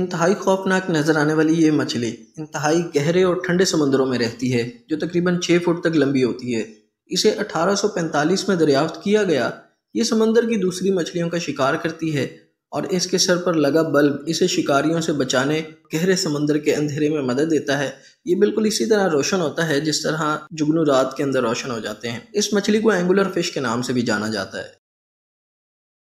इंतहाई खौफनाक नज़र आने वाली ये मछली इंतहाई गहरे और ठंडे समंदरों में रहती है जो तकरीबन छः फुट तक लंबी होती है इसे 1845 में दरियाफ्त किया गया ये समंदर की दूसरी मछलियों का शिकार करती है और इसके सर पर लगा बल्ब इसे शिकारियों से बचाने गहरे समंदर के अंधेरे में मदद देता है ये बिल्कुल इसी तरह रोशन होता है जिस तरह जुगनू रात के अंदर रोशन हो जाते हैं इस मछली को एंगुलर फिश के नाम से भी जाना जाता है